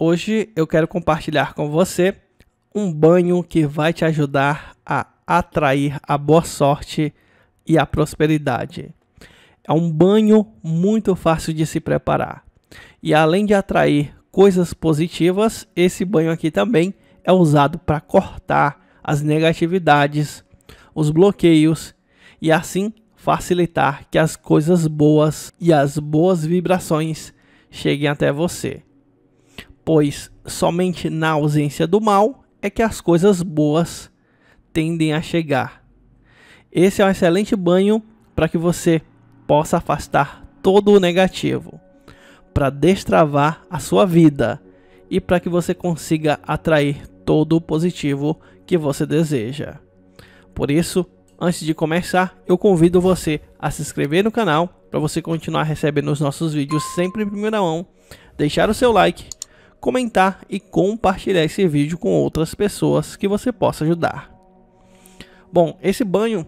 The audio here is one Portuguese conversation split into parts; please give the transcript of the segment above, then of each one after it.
Hoje eu quero compartilhar com você um banho que vai te ajudar a atrair a boa sorte e a prosperidade. É um banho muito fácil de se preparar. E além de atrair coisas positivas, esse banho aqui também é usado para cortar as negatividades, os bloqueios e assim facilitar que as coisas boas e as boas vibrações cheguem até você pois somente na ausência do mal é que as coisas boas tendem a chegar. Esse é um excelente banho para que você possa afastar todo o negativo, para destravar a sua vida e para que você consiga atrair todo o positivo que você deseja. Por isso, antes de começar, eu convido você a se inscrever no canal para você continuar recebendo os nossos vídeos sempre em primeira mão, deixar o seu like comentar e compartilhar esse vídeo com outras pessoas que você possa ajudar. Bom, esse banho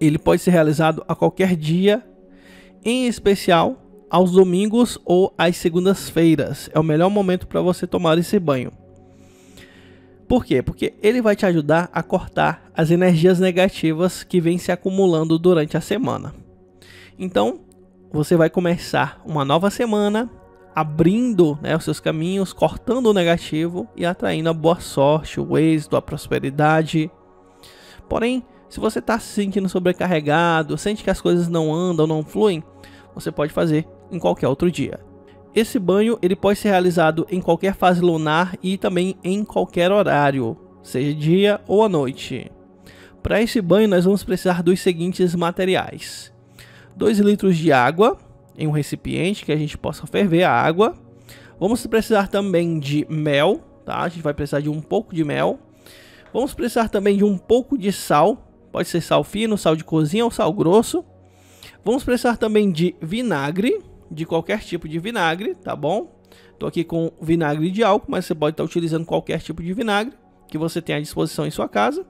ele pode ser realizado a qualquer dia, em especial aos domingos ou às segundas-feiras. É o melhor momento para você tomar esse banho. Por quê? Porque ele vai te ajudar a cortar as energias negativas que vêm se acumulando durante a semana. Então, você vai começar uma nova semana abrindo né, os seus caminhos, cortando o negativo e atraindo a boa sorte, o êxito, a prosperidade. Porém, se você está se sentindo sobrecarregado, sente que as coisas não andam, não fluem, você pode fazer em qualquer outro dia. Esse banho ele pode ser realizado em qualquer fase lunar e também em qualquer horário, seja dia ou à noite. Para esse banho nós vamos precisar dos seguintes materiais: 2 litros de água, em um recipiente que a gente possa ferver a água. Vamos precisar também de mel, tá? A gente vai precisar de um pouco de mel. Vamos precisar também de um pouco de sal, pode ser sal fino, sal de cozinha ou sal grosso. Vamos precisar também de vinagre, de qualquer tipo de vinagre, tá bom? Estou aqui com vinagre de álcool, mas você pode estar tá utilizando qualquer tipo de vinagre que você tenha à disposição em sua casa.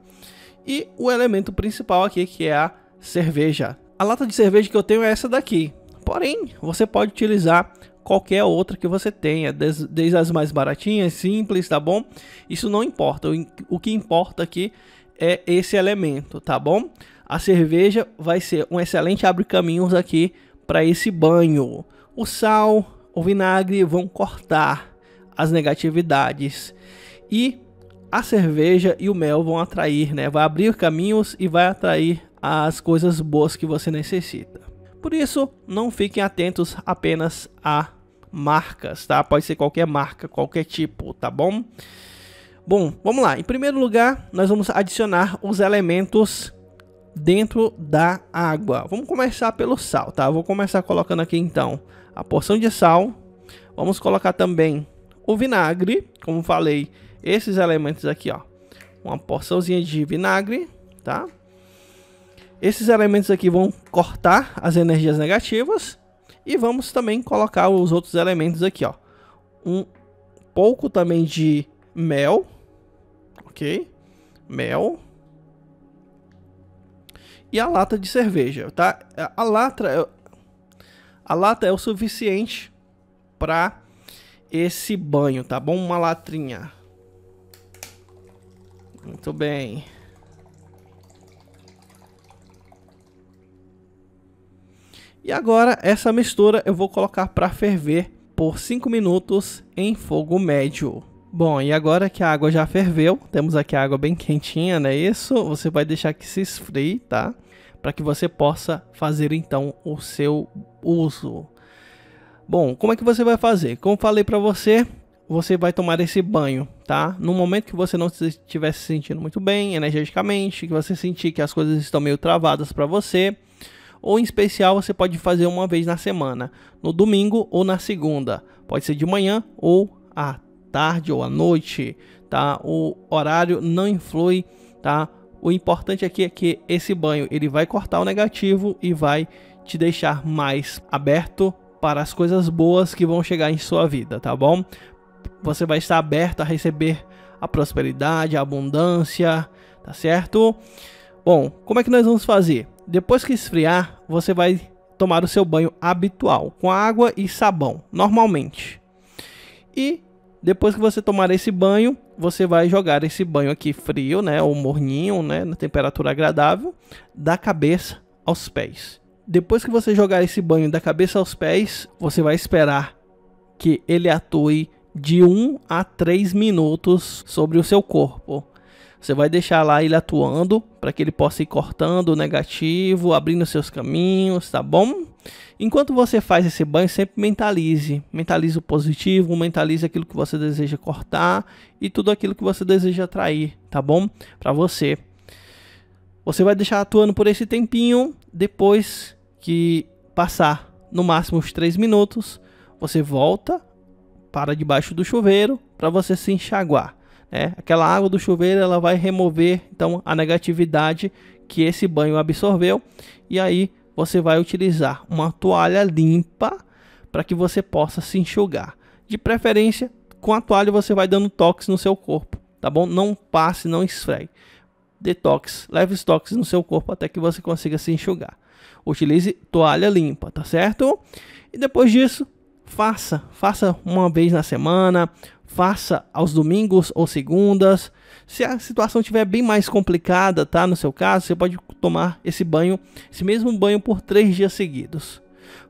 E o elemento principal aqui que é a cerveja. A lata de cerveja que eu tenho é essa daqui, Porém, você pode utilizar qualquer outra que você tenha, desde as mais baratinhas, simples, tá bom? Isso não importa. O que importa aqui é esse elemento, tá bom? A cerveja vai ser um excelente abre-caminhos aqui para esse banho. O sal, o vinagre vão cortar as negatividades e a cerveja e o mel vão atrair, né? Vai abrir caminhos e vai atrair as coisas boas que você necessita. Por isso, não fiquem atentos apenas a marcas, tá? Pode ser qualquer marca, qualquer tipo, tá bom? Bom, vamos lá. Em primeiro lugar, nós vamos adicionar os elementos dentro da água. Vamos começar pelo sal, tá? vou começar colocando aqui então a porção de sal. Vamos colocar também o vinagre, como falei, esses elementos aqui, ó. Uma porçãozinha de vinagre, tá? Esses elementos aqui vão cortar as energias negativas e vamos também colocar os outros elementos aqui, ó. Um pouco também de mel, ok? Mel. E a lata de cerveja, tá? A lata, a lata é o suficiente para esse banho, tá bom? Uma latrinha. Muito bem. E agora essa mistura eu vou colocar para ferver por 5 minutos em fogo médio. Bom, e agora que a água já ferveu, temos aqui a água bem quentinha, não é isso? Você vai deixar que se esfrie, tá? Para que você possa fazer então o seu uso. Bom, como é que você vai fazer? Como falei para você, você vai tomar esse banho, tá? No momento que você não estiver se sentindo muito bem energeticamente, que você sentir que as coisas estão meio travadas para você, ou em especial você pode fazer uma vez na semana, no domingo ou na segunda. Pode ser de manhã ou à tarde ou à noite, tá? O horário não influi, tá? O importante aqui é que esse banho ele vai cortar o negativo e vai te deixar mais aberto para as coisas boas que vão chegar em sua vida, tá bom? Você vai estar aberto a receber a prosperidade, a abundância, tá certo? Bom, como é que nós vamos fazer? Depois que esfriar, você vai tomar o seu banho habitual, com água e sabão, normalmente. E depois que você tomar esse banho, você vai jogar esse banho aqui frio, né, ou morninho, né, na temperatura agradável, da cabeça aos pés. Depois que você jogar esse banho da cabeça aos pés, você vai esperar que ele atue de 1 a 3 minutos sobre o seu corpo. Você vai deixar lá ele atuando para que ele possa ir cortando o negativo, abrindo seus caminhos, tá bom? Enquanto você faz esse banho, sempre mentalize. Mentalize o positivo, mentalize aquilo que você deseja cortar e tudo aquilo que você deseja atrair, tá bom? Para você. Você vai deixar atuando por esse tempinho, depois que passar no máximo os 3 minutos, você volta para debaixo do chuveiro para você se enxaguar. É, aquela água do chuveiro ela vai remover então a negatividade que esse banho absorveu e aí você vai utilizar uma toalha limpa para que você possa se enxugar. De preferência, com a toalha você vai dando toques no seu corpo, tá bom? Não passe, não esfregue. Detox, leve toques no seu corpo até que você consiga se enxugar. Utilize toalha limpa, tá certo? E depois disso, faça, faça uma vez na semana, faça aos domingos ou segundas. Se a situação estiver bem mais complicada, tá? No seu caso, você pode tomar esse banho, esse mesmo banho por três dias seguidos.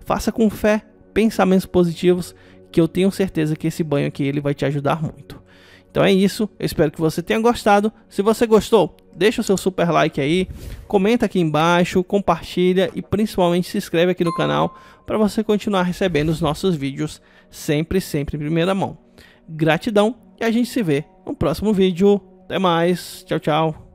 Faça com fé, pensamentos positivos, que eu tenho certeza que esse banho aqui ele vai te ajudar muito. Então é isso, eu espero que você tenha gostado. Se você gostou, deixa o seu super like aí, comenta aqui embaixo, compartilha e principalmente se inscreve aqui no canal para você continuar recebendo os nossos vídeos sempre, sempre em primeira mão gratidão e a gente se vê no próximo vídeo. Até mais, tchau, tchau.